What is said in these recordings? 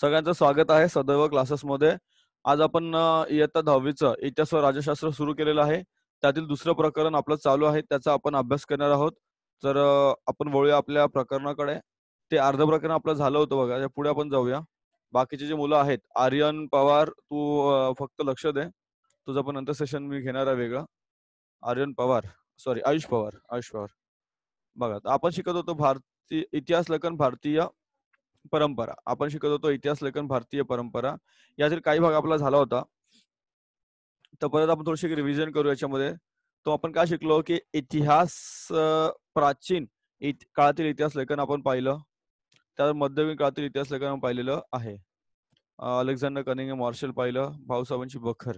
सगळ्यांचं स्वागत आहे सदैव क्लासेसमध्ये आज आपण इयत्ता दहावीचं इतिहास व राजशास्त्र सुरू केलेलं आहे त्यातील दुसरं प्रकरण आपलं चालू आहे त्याचा आपण अभ्यास करणार आहोत तर आपण वळूया आपल्या प्रकरणाकडे ते अर्ध प्रकरण आपलं झालं होतं बघा पुढे आपण जाऊया बाकीचे जे मुलं आहेत आर्यन पवार तू फक्त लक्ष दे तुझं पण नंतर सेशन मी घेणार आहे वेगळं आर्यन पवार सॉरी आयुष पवार आयुष पवार बघा आपण शिकत होतो भारतीय इतिहास लेखन भारतीय परंपरा आपण शिकत होतो इतिहास लेखन भारतीय परंपरा यातील काही भाग आपला झाला होता तर परत आपण थोडीशी रिव्हिजन करू याच्यामध्ये तो आपण काय शिकलो की इतिहास प्राचीन इत, काळातील इतिहास लेखन आपण पाहिलं त्यात मध्ययुगीन काळातील इतिहास लेखन आपण पाहिलेलं आहे अलेक्झांडर कनिंग मार्शल पाहिलं भाऊसाहेबांची बखर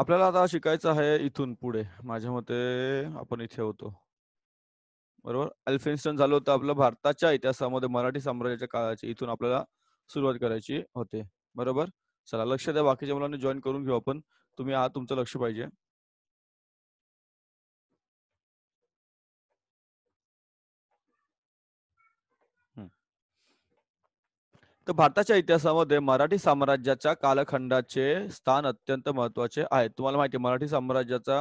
आपल्याला आता शिकायचं आहे इथून पुढे माझ्या मते आपण इथे होतो बरोबर अल्फिन्स्टन झालं होतं आपलं भारताच्या इतिहासामध्ये मराठी साम्राज्याच्या काळाची इथून आपल्याला सुरुवात करायची होते बरोबर चला लक्ष द्या बाकीच्या मुलांनी जॉईन करून घेऊ आपण तुम्ही आज तुमचं लक्ष पाहिजे तर भारताच्या इतिहासामध्ये मराठी साम्राज्याच्या कालखंडाचे स्थान अत्यंत महत्वाचे आहे तुम्हाला माहिती मराठी साम्राज्याचा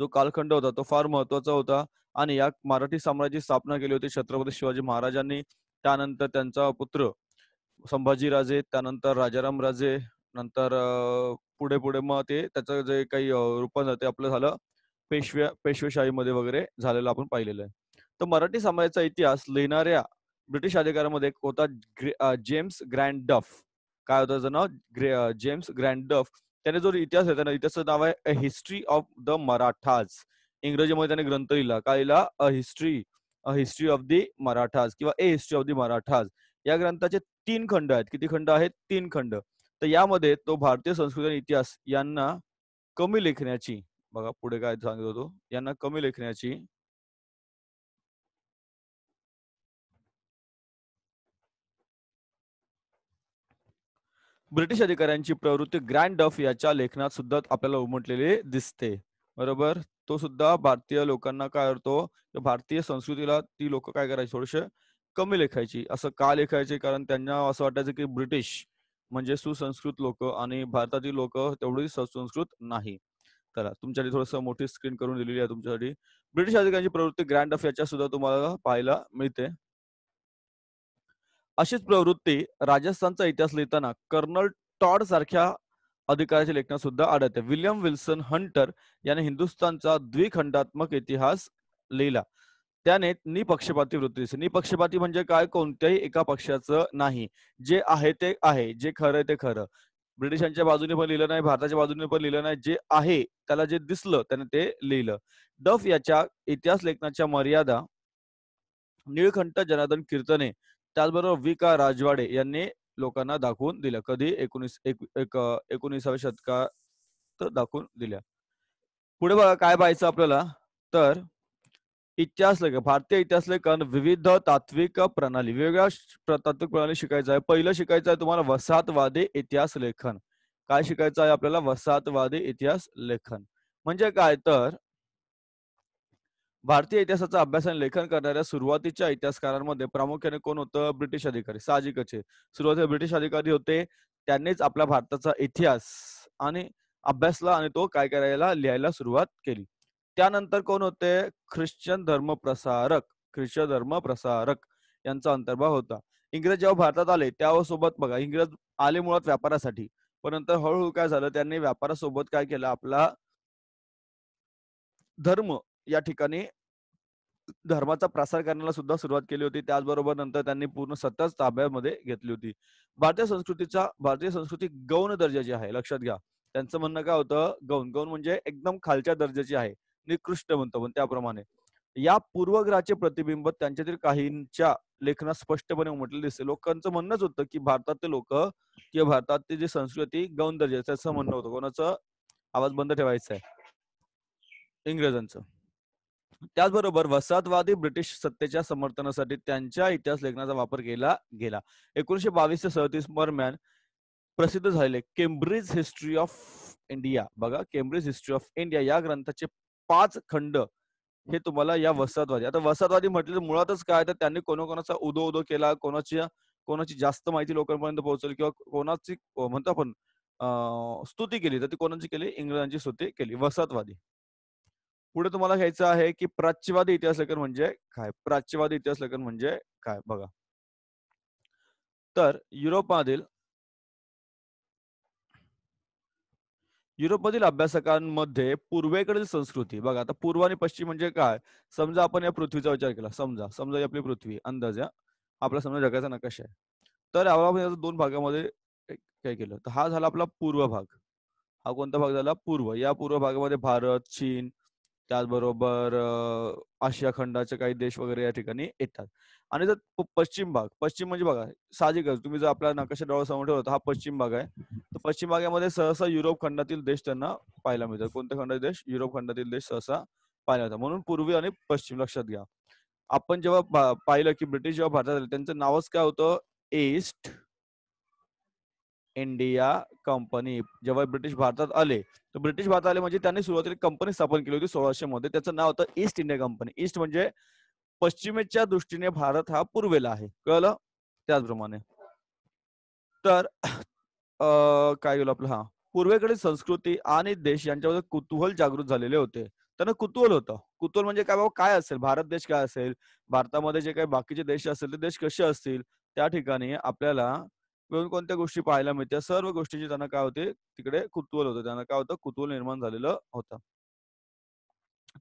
जो कालखंड होता तो फार महत्वाचा होता आणि या मराठी साम्राज्याची स्थापना केली होती छत्रपती शिवाजी महाराजांनी त्यानंतर त्यांचा पुत्र संभाजीराजे त्यानंतर राजाराम राजे नंतर पुढे पुढे मग ते त्याचं जे काही रूपांतर ते आपलं झालं पेशव्या पेशवेशाहीमध्ये वगैरे झालेलं आपण पाहिलेलं आहे तर मराठी साम्राज्याचा इतिहास लिहिणाऱ्या ब्रिटिश अधिकारामध्ये एक होता जेम्स ग्रँड डफ काय होतं त्याचं नाव जेम्स ग्रँड डफ त्याने जो इतिहास आहे त्याने इतिहासाचं नाव आहे a history of the Marathas इंग्रजीमध्ये त्याने ग्रंथ लिहिला काय लिहिला a history a history of the Marathas किंवा a history of the Marathas या ग्रंथाचे तीन खंड आहेत किती खंड आहेत तीन खंड तर यामध्ये तो भारतीय संस्कृती आणि इतिहास यांना कमी लेखण्याची बघा पुढे काय सांगत होतो यांना कमी लेखण्याची ब्रिटिश अधिकाऱ्यांची प्रवृत्ती ग्रँड डफ याच्या लेखनात सुद्धा आपल्याला उमटलेले दिसते बरोबर तो सुद्धा भारतीय लोकांना काय करतो भारतीय संस्कृतीला ती लोक काय करायची थोडेसे कमी लेखायची असं का लेखायचे कारण त्यांना असं वाटायचं की ब्रिटिश म्हणजे सुसंस्कृत लोक आणि भारतातील लोक तेवढी सुसंस्कृत नाही चला तुमच्यासाठी थोडस मोठी स्क्रीन करून दिलेली आहे तुमच्यासाठी ब्रिटिश अधिकाऱ्यांची प्रवृत्ती ग्रँड ऑफ याच्या सुद्धा तुम्हाला पाहायला मिळते अशीच प्रवृत्ती राजस्थानचा इतिहास लिहिताना कर्नल टॉड सारख्या अधिकाराच्या लेखनात सुद्धा आढळते विल्यम विल्सन हंटर याने हिंदुस्थानचा द्विखंडात्मक इतिहास लिहिला त्याने निपक्षपाती वृत्ती दिसते निपक्षपाती म्हणजे काय कोणत्याही एका पक्षाचं नाही जे आहे ते आहे जे खरं ते खरं ब्रिटिशांच्या बाजूने पण लिहिलं नाही भारताच्या बाजूने पण लिहिलं नाही जे आहे त्याला जे दिसलं त्याने ते लिहिलं डफ याच्या इतिहास लेखनाच्या मर्यादा निळखंठ जनार्दन कीर्तने त्याचबरोबर वी का राजवाडे यांनी लोकांना दाखवून दिल्या कधी एकोणीस एक एकोणीसाव्या शतकात दाखवून दिल्या पुढे बघा काय पाहायचं आपल्याला तर इतिहास लेखन भारतीय इतिहास लेखन विविध तात्विक प्रणाली वेगवेगळ्या तात्विक प्रणाली शिकायचं आहे पहिलं शिकायचं आहे तुम्हाला वसाहतवादी इतिहास लेखन काय शिकायचं आहे आपल्याला वसाहतवादी इतिहास लेखन म्हणजे काय तर भारतीय इतिहासाचा अभ्यास आणि लेखन करणाऱ्या सुरुवातीच्या इतिहासकारांमध्ये प्रामुख्याने कोण होतं ब्रिटिश अधिकारी साहजिकच सुरुवातीला ब्रिटिश अधिकारी होते त्यांनीच आपल्या भारताचा इतिहास आणि अभ्यासला आणि तो काय करायला लिहायला सुरुवात केली त्यानंतर कोण होते ख्रिश्चन धर्म प्रसारक ख्रिश्चन धर्म प्रसारक यांचा अंतर्भाव होता इंग्रज जेव्हा भारतात आले त्यासोबत बघा इंग्रज आले मुळात व्यापारासाठी पण नंतर हळूहळू काय झालं त्यांनी व्यापारासोबत काय केलं आपला धर्म या ठिकाणी धर्माचा प्रसार करण्याला सुद्धा सुरुवात केली होती त्याचबरोबर नंतर त्यांनी पूर्ण सत्ताच ताब्यामध्ये घेतली होती भारतीय संस्कृतीचा भारतीय संस्कृती गौण दर्जाची आहे लक्षात घ्या त्यांचं म्हणणं काय होतं गौण गौण म्हणजे एकदम खालच्या दर्जाची आहे निकृष्ट म्हणतो पण त्याप्रमाणे या पूर्वग्रहाचे प्रतिबिंब त्यांच्यातील काहींच्या लेखनात स्पष्टपणे उमटले दिसते लोकांचं म्हणणंच होतं की भारतातले लोक किंवा भारतातली जी संस्कृती गौण दर्जाची असं म्हणणं होतं कोणाचं आवाज बंद ठेवायचं आहे इंग्रजांचं त्याचबरोबर वसाहतवादी ब्रिटिश सत्तेच्या समर्थनासाठी त्यांच्या इतिहास लेखनाचा वापर केला गेला एकोणीशे बावीस ते सदतीस दरम्यान प्रसिद्ध झालेले केम्ब्रिज हिस्ट्री ऑफ इंडिया बघा केम्ब्रिज हिस्ट्री ऑफ इंडिया या ग्रंथाचे पाच खंड हे तुम्हाला या वसाहतवादी आता वसाहतवादी म्हटले मुळातच काय तर त्यांनी कोणाकोणाचा उदो उदो केला कोणाची कोणाची जास्त माहिती लोकांपर्यंत पोहोचली किंवा कोणाची म्हणतो आपण स्तुती केली तर ती कोणाची केली इंग्रजांची स्तुती केली वसाहतवादी पुढे तुम्हाला घ्यायचं आहे की प्राच्यवादी इतिहास लेखन म्हणजे काय प्राच्यवादी इतिहास लेखन म्हणजे काय बघा तर युरोपमधील युरोपमधील अभ्यासकांमध्ये पूर्वेकडील संस्कृती बघा आता पूर्व आणि पश्चिम म्हणजे काय समजा आपण या पृथ्वीचा विचार केला समजा समजा ही आपली पृथ्वी अंदाज या आपला समजा जगाचा नकाशा आहे तर आपण दोन भागामध्ये काय केलं तर हा झाला आपला पूर्व भाग हा कोणता भाग झाला पूर्व या पूर्व भागामध्ये भारत चीन त्याचबरोबर आशिया खंडाचे काही देश वगैरे या ठिकाणी येतात आणि जर पश्चिम भाग पश्चिम म्हणजे बघा साहजिकच तुम्ही जर आपल्या नकाशा डोळ्यासमोर ठेवतो हा पश्चिम भाग आहे तर पश्चिम भागामध्ये सहसा युरोप खंडातील देश त्यांना पाहायला मिळतात कोणत्या खंडातील देश युरोप खंडातील देश सहसा पाहायला मिळतात म्हणून पूर्वी आणि पश्चिम लक्षात घ्या आपण जेव्हा पाहिलं की ब्रिटिश जेव्हा भारतात आले त्यांचं नावच काय होतं ईस्ट इंडिया कंपनी जेव्हा ब्रिटिश भारतात आले तर ब्रिटिश भारतात आले म्हणजे त्यांनी सुरुवातीला कंपनी स्थापन केली होती सोळाशे मध्ये त्याचं नाव होतं ईस्ट इंडिया कंपनी ईस्ट म्हणजे पश्चिमेच्या दृष्टीने भारत हा पूर्वेला आहे कळलं त्याचप्रमाणे तर काय गेलो आपलं हा पूर्वेकडील संस्कृती आणि देश यांच्यामध्ये कुतूहल जागृत झालेले होते त्यांना कुतूहल होतं कुतूहल म्हणजे काय बाबा काय असेल भारत देश काय असेल भारतामध्ये जे काही बाकीचे देश असेल ते देश कसे असतील त्या ठिकाणी आपल्याला मिळून कोणत्या गोष्टी पाहायला मिळत्या सर्व गोष्टीचे त्यांना काय होते तिकडे कुतूहल होतं त्यांना काय होतं कुतूहल निर्माण झालेलं होतं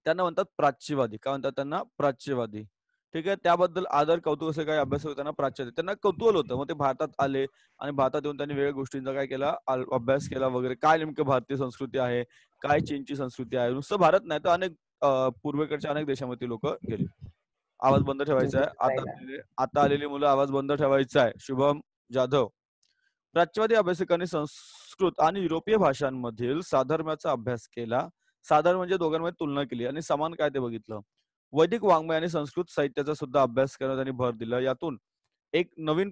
त्यांना म्हणतात प्राच्यवादी काय म्हणतात त्यांना प्राच्यवादी ठीक आहे त्याबद्दल आदर कौतुक असे काही अभ्यास त्यांना प्राच्यवादी त्यांना कौतुहल होतं मग ते भारतात आले आणि भारतात येऊन त्यांनी वेगळ्या गोष्टींचा काय केला अभ्यास केला वगैरे काय नेमकं भारतीय संस्कृती आहे काय चीनची संस्कृती आहे नुसतं भारत नाही तर अनेक पूर्वेकडच्या अनेक देशामध्ये लोक गेले आवाज बंद ठेवायचा आहे आता आता आलेली मुलं आवाज बंद ठेवायचा आहे शुभम जाधव प्राच्यवादी अभ्यासकांनी संस्कृत आणि युरोपीय भाषांमधील साधर्म्याचा अभ्यास केला साधारण म्हणजे दोघांमध्ये तुलना केली आणि समान काय ते बघितलं वैदिक वाङ्मय आणि संस्कृत साहित्याचा सुद्धा अभ्यास करण्यात त्यांनी भर दिला यातून एक नवीन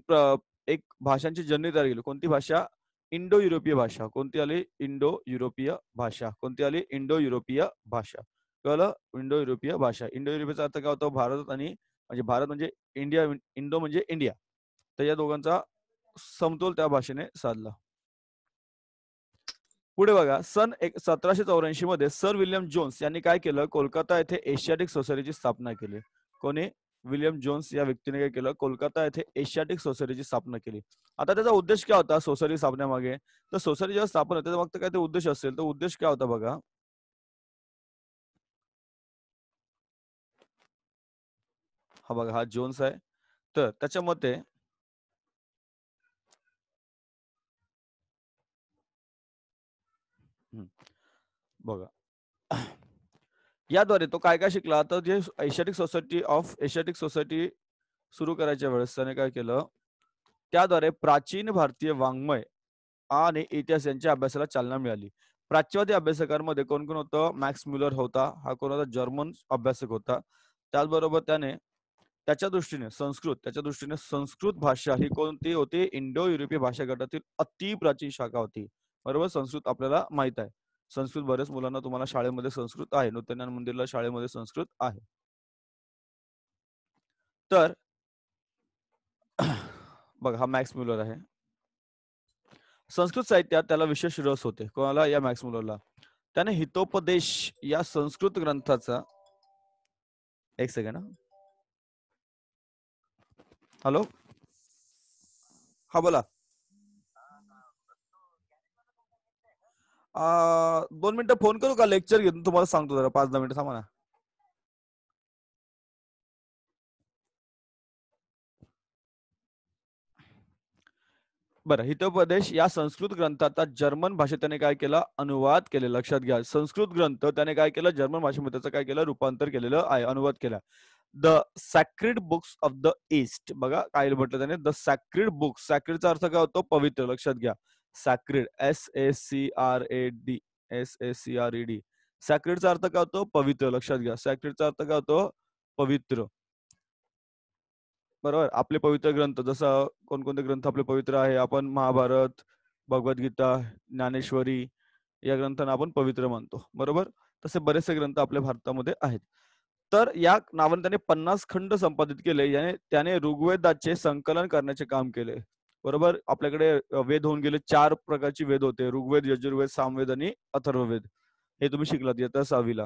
एक भाषांची जन्मी तयार केली कोणती भाषा इंडो युरोपीय भाषा कोणती आली इंडो युरोपीय भाषा कोणती आली इंडो युरोपीय भाषा कळलं इंडो युरोपीय भाषा इंडो युरोपियाचा अर्थ काय होतो भारत आणि म्हणजे भारत म्हणजे इंडिया इंडो म्हणजे इंडिया तर या दोघांचा समतोल त्या भाषेने साधला पुढे बघा सन एक सतराशे चौऱ्याऐंशी मध्ये सर विल्यम जोन्स यांनी काय केलं कोलकाता येथे एशियाटिक सोसायटीची स्थापना केली कोणी विल्यम जोन्स या व्यक्तीने काय केलं कोलकाता येथे एशियाटिक सोसायटीची स्थापना केली आता त्याचा उद्देश काय होता सोसायटी स्थापनेमागे तर सोसायटी जेव्हा स्थापना होते फक्त काय ते उद्देश असेल तर उद्देश काय होता बघा हा बघा हा जोन्स आहे तर त्याच्या मते बघा याद्वारे तो काय काय शिकला तर जे Asiatic society of Asiatic society सुरू करायच्या वेळेस त्याने काय केलं त्याद्वारे प्राचीन भारतीय वाङ्मय आणि इतिहास यांच्या अभ्यासाला चालना मिळाली प्राच्यवादी अभ्यासकांमध्ये कोण कोण होतं मॅक्स म्युलर होता हा कोण होता जर्मन अभ्यासक होता त्याचबरोबर त्याने त्याच्या दृष्टीने संस्कृत त्याच्या दृष्टीने संस्कृत भाषा ही कोणती होती इंडो युरोपीय भाषा गटातील अति प्राचीन शाखा होती बरोबर संस्कृत आपल्याला माहित आहे संस्कृत बऱ्याच मुलांना तुम्हाला शाळेमध्ये संस्कृत आहे नृत्यज्ञान मंदिरला शाळेमध्ये संस्कृत आहे तर बघा हा मॅक्स म्युलर आहे संस्कृत साहित्यात त्याला विशेष रस होते कोणाला या मॅक्स मुलरला त्याने हितोपदेश या संस्कृत ग्रंथाचा एक सेकंड हॅलो हा बोला दोन मिनिटं फोन करू का लेक्चर घेऊन तुम्हाला सांगतो जरा पाच दहा मिनिटं थांबा बरं हितोपदेश या संस्कृत ग्रंथाचा जर्मन भाषेत त्याने काय केलं अनुवाद केले लक्षात घ्या संस्कृत ग्रंथ त्याने काय केलं जर्मन भाषेमध्ये त्याचं काय केलं रूपांतर केलेलं आहे अनुवाद केला the sacred books of the East बघा काय म्हटलं त्याने द सॅक्रेड बुक्स सॅक्रेडचा अर्थ काय होतो पवित्र लक्षात घ्या sacred S S C R A D S A C R E D सॅक्रिडचा अर्थ काय होतो पवित्र लक्षात घ्या सॅक्रिडचा अर्थ काय होतो पवित्र बरोबर आपले पवित्र ग्रंथ जसं कोणकोणते ग्रंथ आपले पवित्र आहे आपण महाभारत भगवद्गीता ज्ञानेश्वरी या ग्रंथांना आपण पवित्र मानतो बरोबर तसे बरेचसे ग्रंथ आपल्या भारतामध्ये आहेत तर या नावाने त्याने पन्नास खंड संपादित केले याने त्याने ऋग्वेदाचे संकलन करण्याचे काम केले बरोबर आपल्याकडे वेद होऊन गेले चार प्रकारचे वेद होते ऋग्वेद यजुर्वेद सामवेद आणि अथर्ववेद हे तुम्ही शिकलात येत्या सहावीला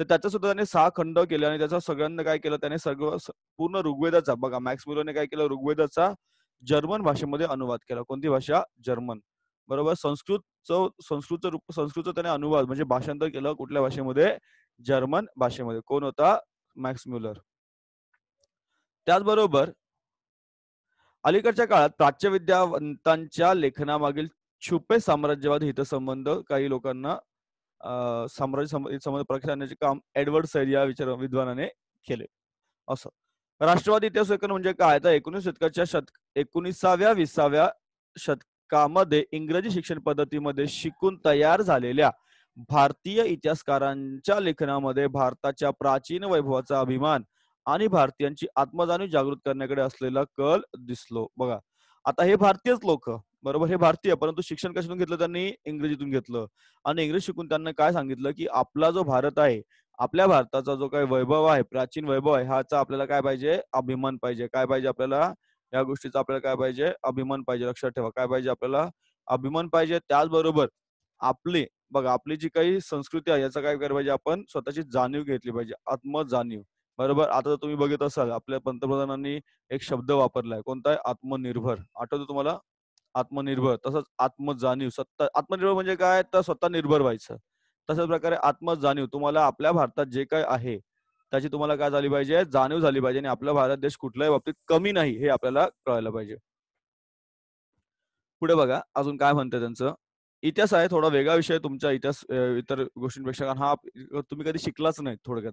तर त्याचा सुद्धा त्याने सहा खंड केले आणि त्याचा सगळ्यांना काय केलं त्याने सर्व पूर्ण ऋग्वेदाचा बघा मॅक्स मुलाने काय केलं ऋग्वेदाचा जर्मन भाषेमध्ये अनुवाद केला कोणती भाषा जर्मन बरोबर संस्कृतचं संस्कृतचं रूप संस्कृतचं त्याने अनुवाद म्हणजे भाषांतर केलं कुठल्या भाषेमध्ये जर्मन भाषेमध्ये कोण होता मॅक्स म्युलर त्याचबरोबर अलीकडच्या काळात प्राच्य विद्यावंतांच्या लेखनामागील छुपे साम्राज्यवाद हितसंबंध काही लोकांना साम्राज्य संबंध प्रक्ष आणण्याचे काम एडवर्ड सैर या विचार विद्वानाने केले असं राष्ट्रवादी इतिहास लेखन म्हणजे काय तर एकोणीस शतकाच्या शतक एकोणीसाव्या विसाव्या शतकामध्ये इंग्रजी शिक्षण पद्धतीमध्ये शिकून तयार झालेल्या भारतीय इतिहासकारांच्या लेखनामध्ये भारताच्या प्राचीन वैभवाचा अभिमान आणि भारतीयांची आत्मजाणीव जागृत करण्याकडे असलेला कल दिसलो बघा आता हे भारतीयच लोक बरोबर हे भारतीय परंतु शिक्षण कशातून घेतलं त्यांनी इंग्रजीतून घेतलं आणि इंग्रजी शिकून त्यांना काय सांगितलं की आपला जो भारत आहे आपल्या भारताचा जो काही वैभव आहे प्राचीन वैभव आहे ह्याचा आपल्याला काय पाहिजे अभिमान पाहिजे काय पाहिजे आपल्याला या गोष्टीचा आपल्याला काय पाहिजे अभिमान पाहिजे लक्षात ठेवा काय पाहिजे आपल्याला अभिमान पाहिजे त्याचबरोबर आपले बघा आपली जी काही संस्कृती आहे याचा काय करायला पाहिजे आपण स्वतःची जाणीव घेतली पाहिजे आत्मजाणीव बरोबर आता जर तुम्ही बघत असाल आपल्या पंतप्रधानांनी एक शब्द वापरलाय कोणता आहे आत्मनिर्भर आठवतो तुम्हाला आत्मनिर्भर तसंच आत्मजाणीव सत्ता आत्मनिर्भर म्हणजे काय तर स्वतः निर्भर व्हायचं तशाच प्रकारे आत्मजाणीव तुम्हाला आपल्या भारतात जे काय आहे त्याची तुम्हाला काय झाली पाहिजे जाणीव झाली पाहिजे आणि आपला भारत देश कुठल्याही बाबतीत कमी नाही हे आपल्याला कळायला पाहिजे पुढे बघा अजून काय म्हणते त्यांचं इतिहास आहे थोडा वेगळा विषय तुमच्या इतिहास इतर गोष्टींपेक्षा कारण हा तुम्ही कधी शिकलाच नाही थोडक्यात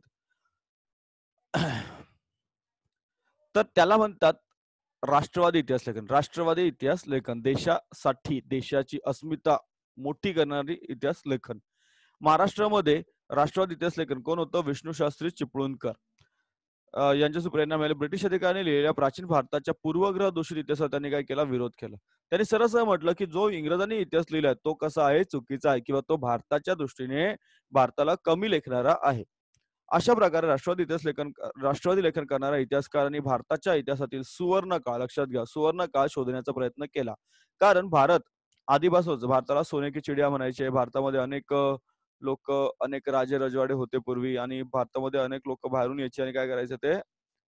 तर त्याला म्हणतात राष्ट्रवादी इतिहास लेखन राष्ट्रवादी इतिहास लेखन देशासाठी देशाची अस्मिता मोठी करणारी इतिहास लेखन महाराष्ट्रामध्ये राष्ट्रवादी इतिहास लेखन कोण होतं विष्णू शास्त्री चिपळूणकर यांच्या सुप्रेरणा मिळाली ब्रिटिश अधिकाऱ्यांनी लिहिलेल्या प्राचीन भारताच्या पूर्वग्रह दोषी इतिहासात त्यांनी काय केला विरोध केला त्यांनी सरस म्हटलं की जो इंग्रजांनी इतिहास लिहिलाय तो कसा आहे चुकीचा आहे किंवा तो भारताच्या दृष्टीने भारताला कमी लेखणारा आहे अशा प्रकारे राष्ट्रवादी इतिहास लेखन राष्ट्रवादी लेखन करणाऱ्या इतिहासकारांनी भारताच्या इतिहासातील सुवर्ण काळ लक्षात घ्या सुवर्ण काळ शोधण्याचा प्रयत्न केला कारण भारत आधीपासूनच भारताला सोनेकी चिडिया म्हणायचे भारतामध्ये अनेक लोक अनेक राजे रजवाडे होते पूर्वी आणि भारतामध्ये अनेक लोक बाहेरून यायचे आणि काय करायचे ते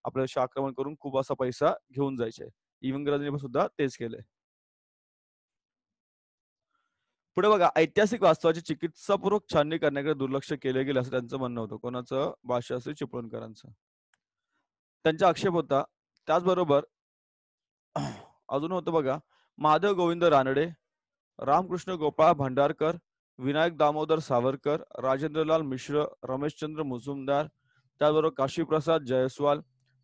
आपल्याला आक्रमण करून खूप असा पैसा घेऊन जायचे इंग्रजांनी सुद्धा तेच केले पुढे बघा ऐतिहासिक वास्तवाची चिकित्सापूर्वक छाननी करण्याकडे दुर्लक्ष केले गेले असं त्यांचं म्हणणं होतं कोणाचं भाष्य चिपळूणकरांचं त्यांचा आक्षेप होता त्याचबरोबर अजून होतं बघा महादेव गोविंद रानडे रामकृष्ण गोपाळ भांडारकर विनायक दामोदर सावरकर राजेंद्रलाल मिश्र रमेशचंद्र मुजुमदार त्याचबरोबर काशीप्रसाद जयस्वाल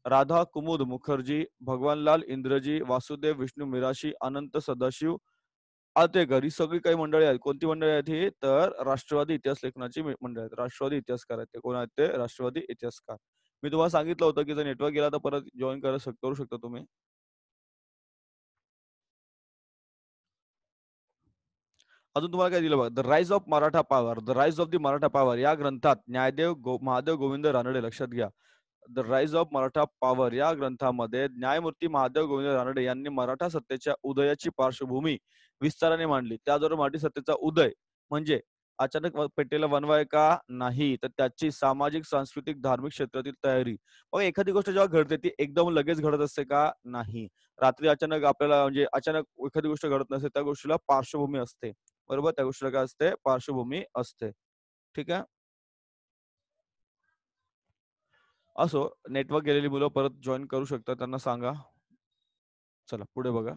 राधा कुमुद मुखर्जी भगवानलाल इंद्रजी वासुदेव विष्णू मिराशी अनंत सदाशिव आता घरी सगळी काही मंडळी आहेत कोणती मंडळी आहेत ही तर राष्ट्रवादी इतिहास लेखनाची मंडळी आहेत राष्ट्रवादी इतिहासकार आहेत ते कोण आहेत ते राष्ट्रवादी इतिहासकार मी तुम्हाला सांगितलं होतं की जर नेटवर्क गेला तर परत जॉईन करू शकता तुम्ही अजून तुम्हाला काय दिलं बघा the rise of Maratha power the rise of the Maratha power या ग्रंथात न्यायदेव गो महादेव गोविंद रानडे लक्षात घ्या the rise of Maratha power या ग्रंथामध्ये न्यायमूर्ती महादेव गोविंद रानडे यांनी मराठा सत्तेच्या उदयाची पार्श्वभूमी विस्ताराने मांडली त्याचबरोबर मराठी सत्तेचा उदय म्हणजे अचानक पेटेला बनवाय का नाही तर त्याची सामाजिक सांस्कृतिक धार्मिक क्षेत्रातील तयारी मग एखादी गोष्ट जेव्हा घडते ती एकदम लगेच घडत असते का नाही रात्री अचानक आपल्याला म्हणजे अचानक एखादी गोष्ट घडत नसते त्या गोष्टीला पार्श्वभूमी असते बरोबर त्या गोष्टीला काय असते पार्श्वभूमी असते ठीक आहे असो नेटवर्क गेलेली मुलं परत जॉईन करू शकता त्यांना सांगा चला पुढे बघा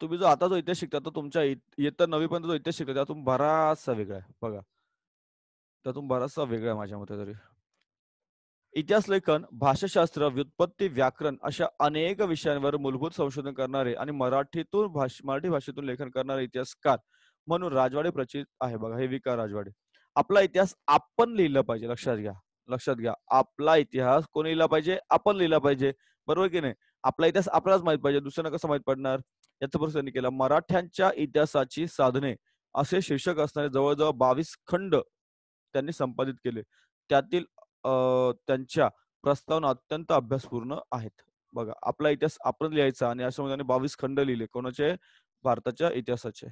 तुम्ही जो आता जो इतिहास शिकता तो तुमच्या इतर नवी पण जो इतिहास शिकता त्यातून बराचसा वेगळा आहे बघा त्यातून बराचसा वेगळा आहे माझ्या मते तरी इतिहास लेखन भाषाशास्त्र व्युत्पत्ती व्याकरण अशा अनेक विषयांवर मूलभूत संशोधन करणारे आणि मराठीतून भाष मराठी भाषेतून लेखन करणारे इतिहासकार म्हणून राजवाडे प्रचित आहे बघा हे विकार राजवाडे आपला इतिहास आपण लिहिला पाहिजे लक्षात घ्या लक्षात घ्या आपला इतिहास कोणी लिहिला पाहिजे आपण लिहिला पाहिजे बरोबर की नाही आपला इतिहास आपल्यालाच माहित पाहिजे दुसऱ्यांना कसं माहित पडणार याचा प्रश्न त्यांनी केला मराठ्यांच्या इतिहासाची साधने असे शीर्षक असणारे जवळजवळ बावीस खंड त्यांनी संपादित केले त्यातील त्यांच्या प्रस्तावना अत्यंत अभ्यासपूर्ण आहेत बघा आपला इतिहास आपण लिहायचा आणि अशा त्यांनी बावीस खंड लिहिले कोणाचे भारताच्या इतिहासाचे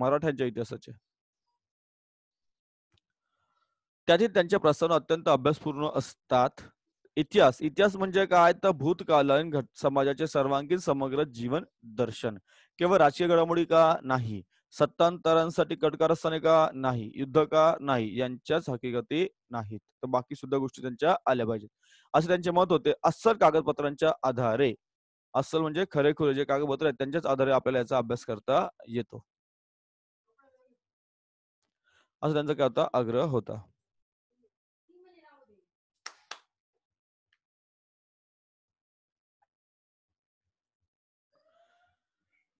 मराठ्यांच्या इतिहासाचे त्यातील त्यांच्या प्रस्तावना अत्यंत अभ्यासपूर्ण असतात इतिहास इतिहास म्हणजे काय तर भूतकालीन घट समाजाचे सर्वांगीण समग्र जीवन दर्शन केवळ राजकीय घडामोडी का नाही सत्तांतरांसाठी कटकारस्थाने का नाही युद्ध का नाही यांच्याच हकीकती नाहीत तर बाकी सुद्धा गोष्टी त्यांच्या आल्या पाहिजेत असे त्यांचे मत होते अस्सल कागदपत्रांच्या आधारे अस्सल म्हणजे खरेखुरे जे कागदपत्र आहेत त्यांच्याच आधारे आपल्याला याचा अभ्यास करता येतो असं त्यांचा काय होता आग्रह होता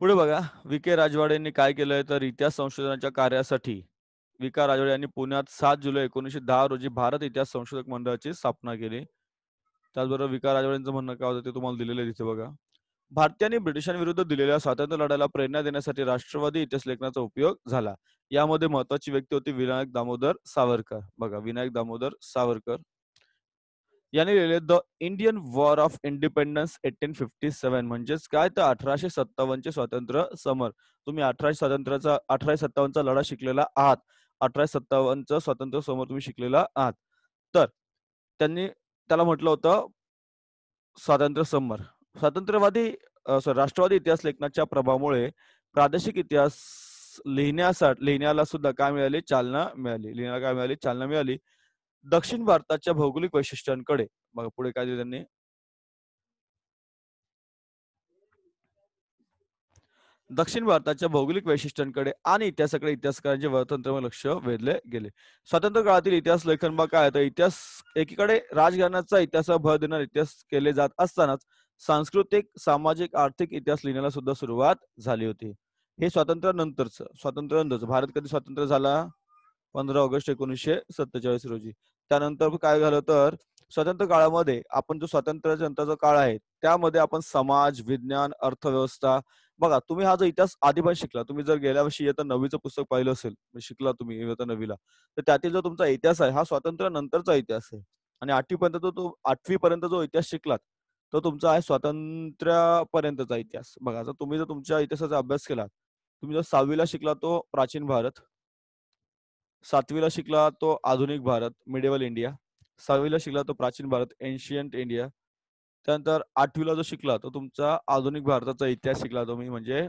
पुढे बघा वी के राजवाडे यांनी काय केलंय तर इतिहास संशोधनाच्या कार्यासाठी विकार राजवाडे यांनी पुण्यात सात जुलै एकोणीसशे दहा रोजी भारत इतिहास संशोधक मंडळाची स्थापना केली त्याचबरोबर विकार राजवाड्यांचं म्हणणं काय होतं ते तुम्हाला दिलेलं तिथे बघा भारतीयांनी ब्रिटिशांविरुद्ध दिलेल्या स्वातंत्र्य लढ्याला प्रेरणा देण्यासाठी राष्ट्रवादी इतिहास लेखनाचा उपयोग झाला यामध्ये महत्वाची व्यक्ती होती विनायक दामोदर सावरकर बघा विनायक दामोदर सावरकर यांनी लिहिले the Indian war of independence eighteen fifty seven म्हणजेच काय तर अठराशे सत्तावन्नचे स्वातंत्र्य समर तुम्ही अठराशे स्वातंत्र्याचा अठराशे सत्तावन्नचा लढा शिकलेला आहात अठराशे सत्तावन्नचा स्वातंत्र्य समर तुम्ही शिकलेला आहात तर त्यांनी त्याला म्हटलं होतं स्वातंत्र्य समर स्वातंत्र्यवादी राष्ट्रवादी इतिहास लेखनाच्या प्रभावामुळे प्रादेशिक इतिहास लिहिण्यासाठी लिहिण्याला सुद्धा काय मिळाली चालना मिळाली लिहिण्याला काय मिळाली चालना मिळाली दक्षिण भारताच्या भौगोलिक वैशिष्ट्यांकडे मग पुढे काय दिलं त्यांनी दक्षिण भारताच्या भौगोलिक वैशिष्ट्यांकडे आणि इतिहासाकडे इतिहासकारांचे वर्तंत्र लक्ष वेधले गेले स्वातंत्र्य काळातील इतिहास लेखन मग काय तर इतिहास एकीकडे राजघराण्याचा इतिहास भर देणार इतिहास केले जात असतानाच सांस्कृतिक सामाजिक आर्थिक इतिहास लिहिण्याला सुद्धा सुरुवात झाली होती हे स्वातंत्र्यानंतरच स्वातंत्र्यानंतरच भारत कधी स्वातंत्र्य झाला पंधरा ऑगस्ट एकोणीसशे सत्तेचाळीस रोजी त्यानंतर काय झालं तर स्वातंत्र्य काळामध्ये आपण जो स्वातंत्र्य जनताचा काळ आहे त्यामध्ये आपण समाज विज्ञान अर्थव्यवस्था बघा तुम्ही हा जो इतिहास आधी पण शिकला तुम्ही जर गेल्या वर्षी येतं नवीचं पुस्तक पाहिलं असेल म्हणजे शिकला तुम्ही इयत्ता नवीला तर त्यातील जो तुमचा इतिहास आहे हा स्वातंत्र्य नंतरचा इतिहास आहे आणि आठवीपर्यंत तो आठवी पर्यंत जो इतिहास शिकलात तो तुमचा आहे स्वातंत्र्यापर्यंतचा इतिहास बघा जर तुम्ही जर तुमच्या इतिहासाचा अभ्यास केला तुम्ही जर सहावीला शिकला तो प्राचीन भारत सातवीला शिकला तो आधुनिक भारत मिडेवल इंडिया सहावीला शिकला तो प्राचीन भारत एन्शियंट इंडिया त्यानंतर आठवीला जो शिकला तो तुमचा आधुनिक भारताचा इतिहास शिकला तुम्ही म्हणजे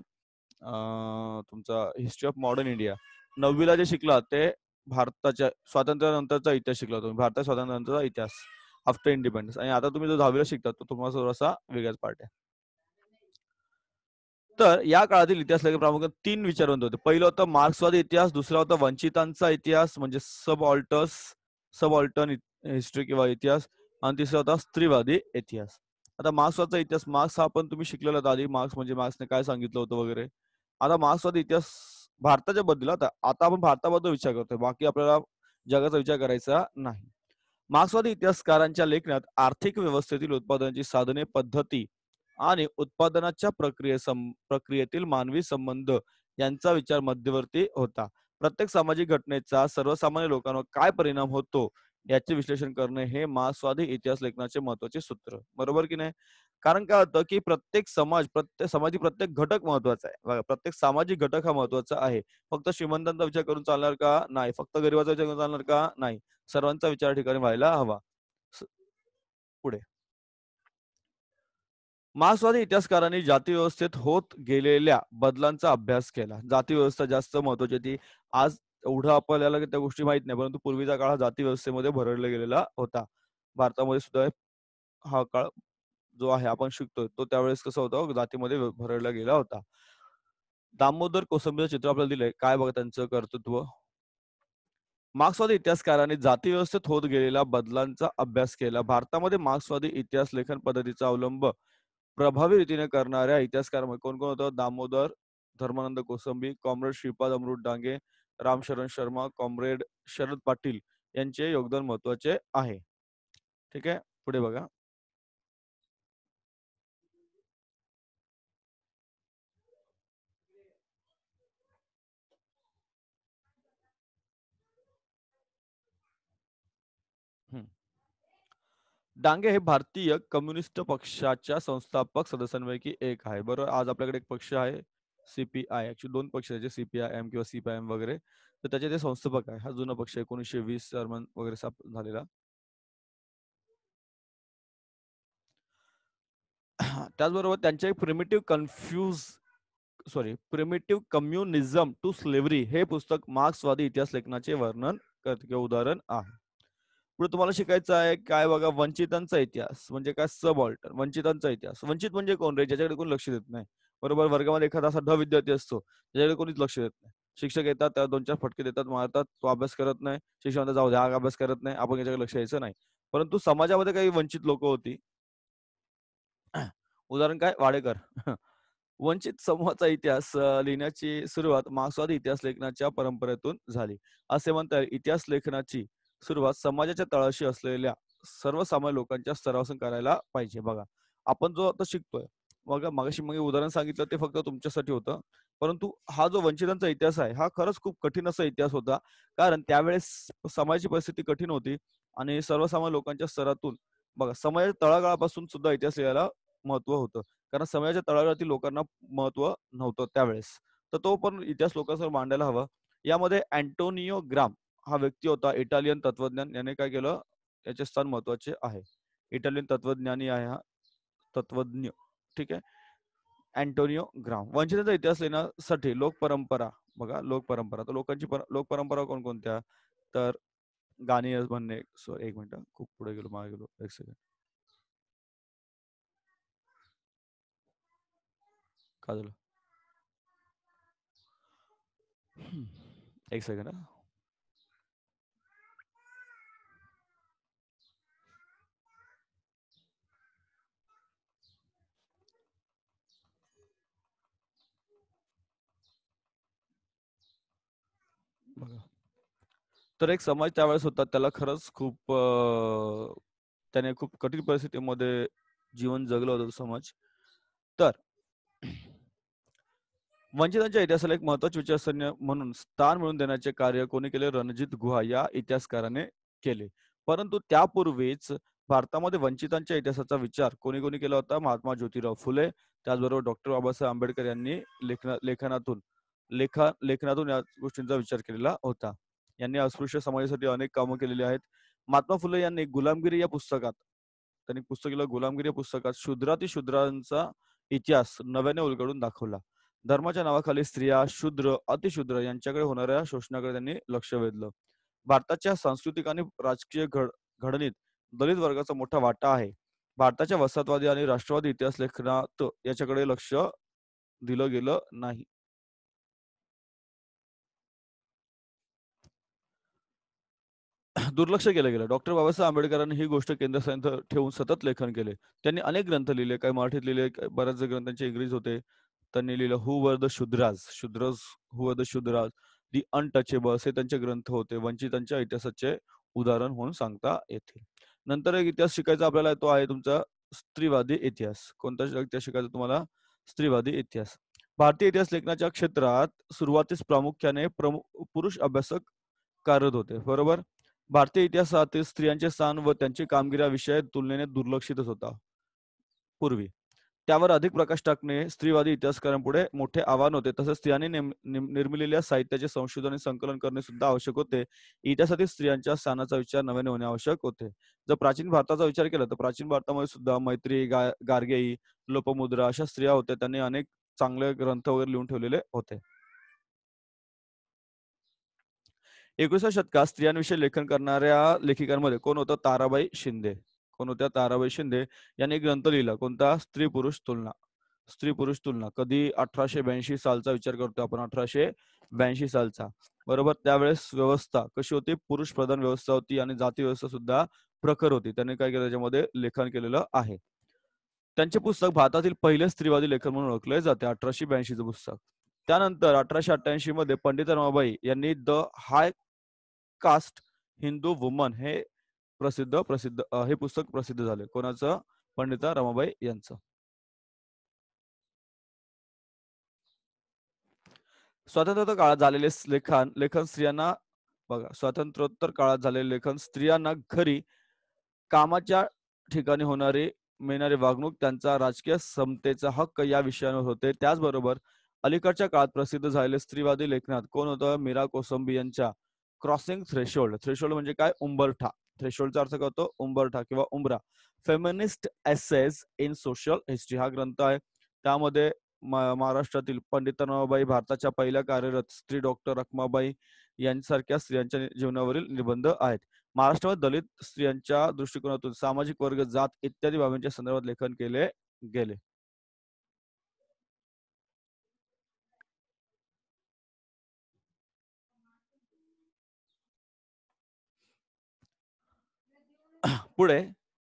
तुमचा हिस्ट्री ऑफ मॉडर्न इंडिया नववीला जे शिकला ते भारताच्या स्वातंत्र्यानंतरचा इतिहास शिकला तुम्ही भारताच्या स्वातंत्र्यानंतरचा इतिहास आफ्टर इंडिपेंडन्स आणि आता तुम्ही जो दहावीला शिकता तो तुम्हाला थोडासा वेगळाच पार्ट आहे तर या काळातील इतिहास लेखक प्रामुख्याने तीन विचारवंत होते पहिलं होतं मार्क्सवादी इतिहास दुसरा होता वंचितांचा इतिहास म्हणजे सब ऑल्टर्स सब ऑल्टर्न हिस्ट्री किंवा इतिहास आणि तिसरा होता स्त्रीवादी इतिहास आता मार्क्सवादचा इतिहास मार्क्स हा पण तुम्ही शिकलेला आधी मार्क्स म्हणजे मार्क्सने काय सांगितलं होतं वगैरे आता मार्क्सवादी इतिहास भारताच्या बद्दल आता आता आपण भारताबद्दल विचार करतोय बाकी आपल्याला जगाचा विचार करायचा नाही मार्क्सवादी इतिहासकारांच्या लेखनात आर्थिक व्यवस्थेतील उत्पादनाची साधने पद्धती आणि उत्पादनाच्या प्रक्रिये प्रक्रियेतील मानवी संबंध यांचा विचार मध्यवर्ती होता प्रत्येक सामाजिक घटनेचा सर्वसामान्य लोकांवर काय परिणाम होतो याचे विश्लेषण करणे हे मार्क्सवादी इतिहास लेखनाचे महत्वाचे सूत्र बरोबर की नाही कारण काय होतं की प्रत्येक समाज प्रत्येक समाजातील प्रत्येक घटक महत्वाचा आहे बघा प्रत्येक सामाजिक घटक हा महत्वाचा आहे फक्त श्रीमंतांचा विचार करून चालणार का नाही फक्त गरिबाचा विचार करून चालणार का नाही सर्वांचा विचार ठिकाणी व्हायला हवा पुढे मार्क्सवादी इतिहासकारांनी जाती व्यवस्थेत होत गेलेल्या बदलांचा अभ्यास केला जाती व्यवस्था जास्त महत्वाची ती आज एवढं आपल्याला त्या गोष्टी माहित नाही परंतु पूर्वीचा काळ हा जाती व्यवस्थेमध्ये भरडला गेलेला होता भारतामध्ये सुद्धा हा काळ जो आहे आपण शिकतोय तो त्यावेळेस कसा होता जातीमध्ये भरडला गेला होता दामोदर कोसंबीचं चित्र आपल्याला दिलंय काय बघा त्यांचं कर्तृत्व मार्क्सवादी इतिहासकारांनी जाती व्यवस्थेत होत गेलेल्या बदलांचा अभ्यास केला भारतामध्ये मार्क्सवादी इतिहास लेखन पद्धतीचा अवलंब प्रभावी रीतीने करणाऱ्या इतिहासकार कोण कोण होतं दामोदर धर्मानंद कोसंबी कॉम्रेड श्रीपाद अमृत डांगे रामशरण शर्मा कॉम्रेड शरद पाटील यांचे योगदान महत्वाचे आहे ठीक आहे पुढे बघा डांगे हे भारतीय कम्युनिस्ट पक्षाच्या संस्थापक सदस्यांपैकी एक आहे बरोबर आज आपल्याकडे एक पक्ष आहे सीपीआय दोन पक्ष त्याचे सीपीआय एम किंवा सीपीआय वगैरे तर त्याचे ते संस्थापक आहे हा जुना पक्ष एकोणीसशे वीस दरम्यान वगैरे झालेला त्याचबरोबर त्यांचे primitive confuse sorry primitive communism to slavery हे पुस्तक मार्क्सवादी इतिहास लेखनाचे वर्णन करते उदाहरण आहे पुढे तुम्हाला शिकायचं आहे काय बघा वंचितांचा इतिहास म्हणजे काय सब ऑल्टर वंचितांचा इतिहास वंचित म्हणजे कोण रे ज्याच्याकडे कोणी लक्ष देत नाही बरोबर वर्गामध्ये एखादा असा ढ विद्यार्थी असतो ज्याच्याकडे कोणीच लक्ष देत नाही शिक्षक येतात त्या दोन चार फटके देतात मारतात तो अभ्यास करत नाही शिक्षण जाऊ द्या अभ्यास करत नाही आपण याच्याकडे लक्ष द्यायचं नाही परंतु समाजामध्ये काही वंचित लोक होती उदाहरण काय वाडेकर वंचित समूहाचा इतिहास लिहिण्याची सुरुवात मार्क्सवादी इतिहास लेखनाच्या परंपरेतून झाली असे म्हणता येईल इतिहास लेखनाची सुरुवात समाजाच्या तळाशी असलेल्या सर्वसामान्य लोकांच्या स्तरापासून करायला पाहिजे बघा आपण जो आता शिकतोय बघा मागाशी मग उदाहरण सांगितलं ते फक्त तुमच्यासाठी होतं परंतु हा जो वंचितांचा इतिहास आहे हा खरंच खूप कठीण असा इतिहास होता कारण त्यावेळेस समाजाची परिस्थिती कठीण होती आणि सर्वसामान्य लोकांच्या स्तरातून बघा समाजाच्या तळागाळापासून सुद्धा इतिहास लिहायला महत्व होतं कारण समाजाच्या तळागाळातील लोकांना महत्व नव्हतं त्यावेळेस तर तो पण इतिहास लोकांसमोर मांडायला हवा यामध्ये अँटोनिओ ग्राम हा व्यक्ती होता इटालियन तत्वज्ञान याने काय केलं याचे स्थान महत्वाचे आहे इटालियन तत्वज्ञानी आहे हा तत्वज्ञ ठीक आहे अँटोनिओ ग्राम वंचनेचा इतिहास लिहिण्यासाठी लोक परंपरा बघा लोक परंपरा तर लोकांची लोकपरंपरा लोक परंपरा कोणकोणत्या तर गाणी म्हणणे सॉरी एक मिनिट खूप पुढे गेलो मागे गेलो एक सेकंड का झालं एक सेकंड तर एक समाज त्यावेळेस होता त्याला खरंच खूप त्याने खूप कठीण परिस्थितीमध्ये जीवन जगलं होतं समाज तर वंचितांच्या इतिहासाला एक महत्वाचे विचारसरणी म्हणून स्थान मिळवून देण्याचे कार्य कोणी केले रणजित गुहा या इतिहासकाराने केले परंतु त्यापूर्वीच भारतामध्ये वंचितांच्या इतिहासाचा विचार कोणी कोणी केला होता महात्मा ज्योतिराव फुले त्याचबरोबर डॉक्टर बाबासाहेब आंबेडकर यांनी लेखना लेखनातून लेखा लेखनातून या गोष्टींचा विचार केलेला होता यांनी अस्पृश्य समाजासाठी अनेक कामं केलेली आहेत महात्मा फुले यांनी गुलामगिरी या पुस्तकात त्यांनी पुस्तक केलं गुलामगिरी या पुस्तकात शूद्राती शूद्रांचा इतिहास नव्याने उलगडून दाखवला धर्माच्या नावाखाली स्त्रिया शूद्र अतिशूद्र यांच्याकडे होणाऱ्या शोषणाकडे त्यांनी लक्ष वेधलं भारताच्या सांस्कृतिक आणि राजकीय घड घडणीत दलित वर्गाचा मोठा वाटा आहे भारताच्या वसाहतवादी आणि राष्ट्रवादी इतिहास लेखनात याच्याकडे लक्ष दिलं गेलं नाही दुर्लक्ष केलं गेलं डॉक्टर बाबासाहेब आंबेडकरांनी ही गोष्ट केंद्रस्थानी ठेवून सतत लेखन केले त्यांनी अनेक ग्रंथ लिहिले काही मराठीत लिहिले बऱ्याच ग्रंथांचे इंग्रज होते त्यांनी लिहिलं who were the Shudras शुद्रज who were the Shudras the untouchables हे त्यांचे ग्रंथ होते वंचितांच्या इतिहासाचे उदाहरण म्हणून सांगता येते नंतर एक इतिहास शिकायचा आपल्याला तो आहे तुमचा स्त्रीवादी इतिहास कोणता इतिहास शिकायचा तुम्हाला स्त्रीवादी इतिहास भारतीय इतिहास लेखनाच्या क्षेत्रात सुरुवातीस प्रामुख्याने प्रमुख पुरुष अभ्यासक कार्यरत होते बरोबर भारतीय इतिहासातील स्त्रियांचे स्थान व त्यांची कामगिरी विषय तुलनेने दुर्लक्षितच होता पूर्वी त्यावर अधिक प्रकाश टाकणे स्त्रीवादी इतिहासकारांपुढे मोठे आव्हान होते तसेच स्त्रियांनी निर्मिलेल्या साहित्याचे संशोधन आणि संकलन करणे सुद्धा आवश्यक होते इतिहासातील स्त्रियांच्या स्थानाचा विचार नव्याने होणे आवश्यक होते जर प्राचीन भारताचा विचार केला तर प्राचीन भारतामध्ये सुद्धा मैत्री गा गार्गेई लोपमुद्रा अशा स्त्रिया होत्या त्यांनी अनेक चांगले ग्रंथ वगैरे लिहून ठेवलेले होते एकविसाव्या शतकात स्त्रियांविषयी लेखन करणाऱ्या लेखिकांमध्ये कोण होतं ताराबाई शिंदे कोण होत्या ताराबाई शिंदे यांनी ग्रंथ लिहिला कोणता स्त्री पुरुष तुलना स्त्री पुरुष तुलना कधी अठराशे ब्याऐंशी सालचा विचार करतो आपण अठराशे ब्याऐंशी सालचा बरोबर त्यावेळेस व्यवस्था कशी होती पुरुष प्रधान व्यवस्था होती आणि जाती व्यवस्था सुद्धा प्रखर होती त्यांनी काय केलं त्याच्यामध्ये लेखन केलेलं आहे त्यांचे पुस्तक भारतातील पहिले स्त्रीवादी लेखन म्हणून ओळखले जाते अठराशे ब्याऐंशीचं पुस्तक त्यानंतर अठराशे अठ्ठ्याऐंशी मध्ये पंडित रमाबाई यांनी the high caste Hindu woman हे प्रसिद्ध प्रसिद्ध हे पुस्तक प्रसिद्ध झाले कोणाचं पंडिता रमाबाई यांचं स्वातंत्र्योत्तर काळात झालेले लेखन लेखन स्त्रियांना बघा स्वातंत्र्योत्तर काळात झालेले लेखन स्त्रियांना घरी कामाच्या ठिकाणी होणारी मिळणारी वागणूक त्यांचा राजकीय समतेचा हक्क या विषयावर होते त्याचबरोबर अलीकडच्या काळात प्रसिद्ध झालेले स्त्रीवादी लेखनात कोण होतं मीरा कोसंबी यांच्या क्रॉसिंग थ्रेशोल्ड थ्रेशोल्ड म्हणजे काय उंबरठा थ्रेशोल्डचा अर्थ काय होतो उंबरठा किंवा उमरा feminist essays in social history हा ग्रंथ आहे त्यामध्ये महाराष्ट्रातील पंडित रमाबाई भारताच्या पहिल्या कार्यरत स्त्री डॉक्टर रखमाबाई यांसारख्या स्त्रियांच्या जीवनावरील निबंध आहेत महाराष्ट्रामध्ये दलित स्त्रियांच्या दृष्टिकोनातून सामाजिक वर्ग जात इत्यादी बाबींच्या संदर्भात लेखन केले गेले पुढे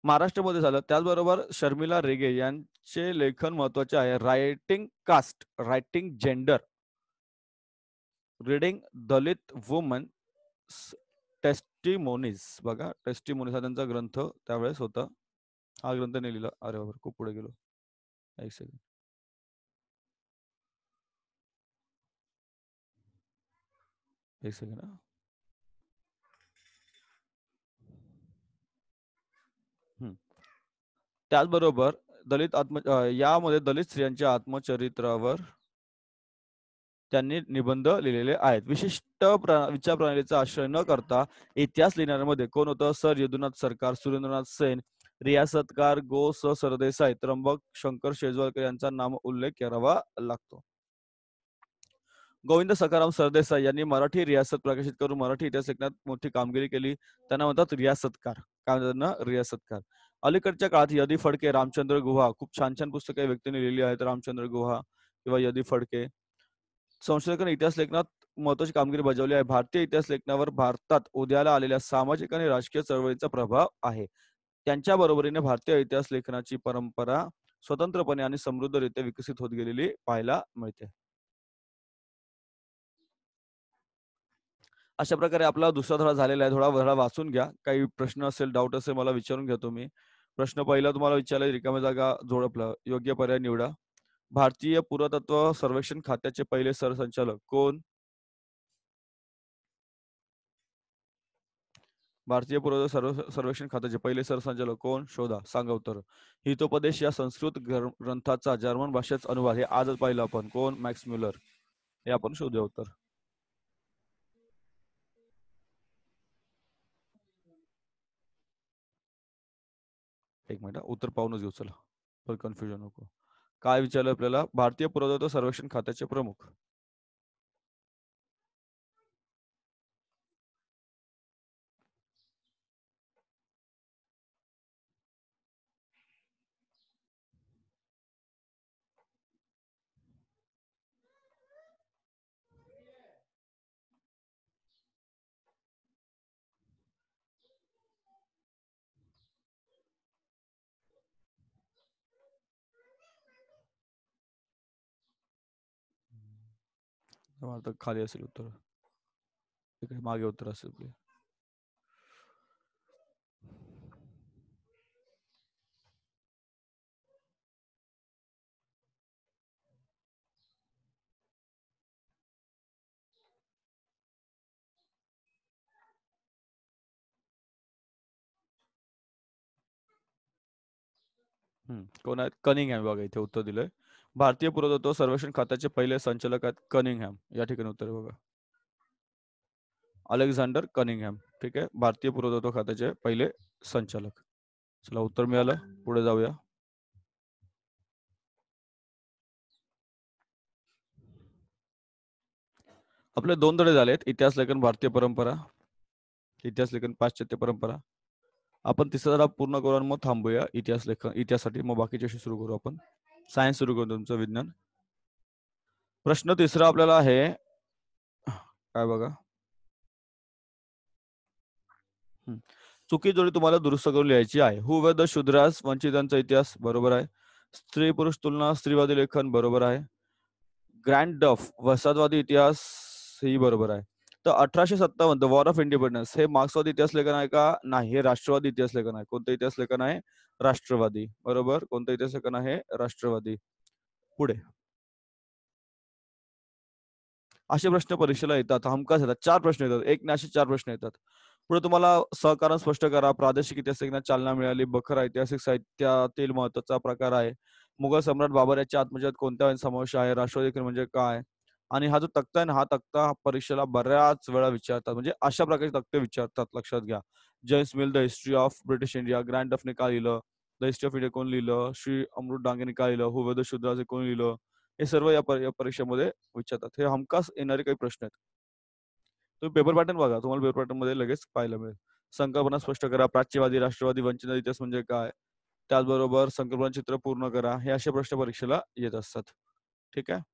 महाराष्ट्रामध्ये झालं त्याचबरोबर शर्मिला रेगे यांचे लेखन महत्वाचे आहे writing caste writing gender reading Dalit woman testimonies बघा टेस्टिमोनीज हा त्यांचा ग्रंथ त्यावेळेस होता हा ग्रंथ ने लिहिला अरे बाबा खूप पुढे गेलो एक सेकंड एक सेकंड त्याचबरोबर दलित आत्म यामध्ये दलित स्त्रियांच्या आत्मचरित्रावर त्यांनी निबंध लिहिलेले आहेत विशिष्ट विचार प्रणालीचा आश्रय न करता इतिहास लिहिणाऱ्यांमध्ये कोण होतं सर यदुनाथ सरकार सुरेंद्रनाथ सेन रियासतकार गो स सरदेसाई त्र्यंबक शंकर शेजवालकर यांचा नाम उल्लेख करावा लागतो गोविंद सकाराम सरदेसाई यांनी मराठी रियासत प्रकाशित करून मराठी इतिहास लेखनात मोठी कामगिरी केली त्यांना म्हणतात रियासतकार काय म्हणतात ना रियासतकार अलीकडच्या काळात यदी फडके रामचंद्र गुहा खूप छान छान पुस्तके व्यक्तीने लिहिली आहेत रामचंद्र गुहा किंवा यदी फडके संशोधकांनी इतिहास लेखनात महत्वाची कामगिरी बजावली आहे भारतीय इतिहास लेखनावर भारतात उद्याला आलेल्या सामाजिक आणि राजकीय चळवळीचा प्रभाव आहे त्यांच्या बरोबरीने भारतीय इतिहास लेखनाची परंपरा स्वतंत्रपणे आणि समृद्धरित्या विकसित होत गेलेली पाहायला मिळते अशा प्रकारे आपला दुसरा धडा झालेला आहे थोडा धडा वाचून घ्या काही प्रश्न असेल डाऊट असेल मला विचारून घ्या तुम्ही प्रश्न पहिला तुम्हाला विचारला रिकाम्या जागा जोडपला योग्य पर्याय निवडा भारतीय पुरातत्व सर्वेक्षण खात्याचे पहिले सरसंचालक कोण भारतीय पुरातत्व सर्व सर्वेक्षण खात्याचे पहिले सरसंचालक कोण शोधा सांगा उत्तर हितोपदेश या संस्कृत ग्रंथाचा जर्मन भाषेत अनुवाद हे आजच पाहिलं आपण कोण मॅक्स म्युलर हे आपण शोधूया उत्तर एक मिनिट उत्तर पाहूनच घेऊ चला पण कन्फ्युजन नको काय विचारलं आपल्याला भारतीय पुरातत्व सर्वेक्षण खात्याचे प्रमुख आता खाली असेल उत्तर तिकडे मागे उत्तर असेल आपले कोण आहेत कनिंग आहे बघा इथे उत्तर दिलंय भारतीय पुरातत्व सर्वेक्षण खात्याचे पहिले संचालक आहेत कनिंगहॅम या ठिकाणी उत्तर बघा अलेक्झांडर कनिंगहॅम ठीक आहे भारतीय पुरातत्व खात्याचे पहिले संचालक चला उत्तर मिळालं पुढे जाऊया आपले दोन धडे झालेत इतिहास लेखन भारतीय परंपरा इतिहास लेखन पाश्चात्य परंपरा आपण तिसरा धडा पूर्ण करू आणि मग थांबूया इतिहास लेखन इतिहासासाठी मग बाकीच्याशी सुरू करू आपण सायन्स सुरू करू तुमचं विज्ञान प्रश्न तिसरा आपल्याला आहे काय बघा चुकी जोडी तुम्हाला दुरुस्त करून लिहायची आहे हु वे द शुद्रास वंचितांचा इतिहास बरोबर आहे स्त्री पुरुष तुलना स्त्रीवादी लेखन बरोबर आहे ग्रँड डफ वसादवादी इतिहास ही बरोबर आहे तर अठराशे सत्तावन्न द वॉर ऑफ इंडिपेंडन्स हे मार्क्सवादी इतिहास लेखन आहे का नाही हे राष्ट्रवादी इतिहास लेखन आहे कोणतं इतिहास लेखन आहे राष्ट्रवादी बरोबर कोणतं इतिहास लेखन आहे राष्ट्रवादी पुढे असे प्रश्न परीक्षेला येतात हमखास येतात चार प्रश्न येतात एक ना असे चार प्रश्न येतात पुढे तुम्हाला सहकारण स्पष्ट करा प्रादेशिक इतिहास लेखना चालना मिळाली बखर ऐतिहासिक साहित्यातील महत्वाचा प्रकार आहे मुघल सम्राट बाबर याच्या आत्मजात कोणत्या समावेश आहे राष्ट्रवादी म्हणजे काय आणि हा जो तक्ता आहे ना हा तक्ता परीक्षेला बऱ्याच वेळा विचारतात म्हणजे अशा प्रकारचे तक्ते विचारतात लक्षात घ्या James Mill the history of British India Grant Duff का लिहिलं द हिस्ट्री ऑफ इंडिया कोण लिहिलं श्री अमृत डांगेने का लिहिलं हुवेद शुद्राचे कोण लिहिलं हे सर्व या परीक्षेमध्ये विचारतात हे हमखास येणारे काही प्रश्न आहेत तुम्ही पेपर पॅटर्न बघा तुम्हाला पेपर पॅटर्न मध्ये लगेच पाहायला मिळेल संकल्पना स्पष्ट करा प्राच्यवादी राष्ट्रवादी वंचित इतिहास म्हणजे काय त्याचबरोबर संकल्पना चित्र पूर्ण करा हे असे प्रश्न परीक्षेला येत असतात ठीक आहे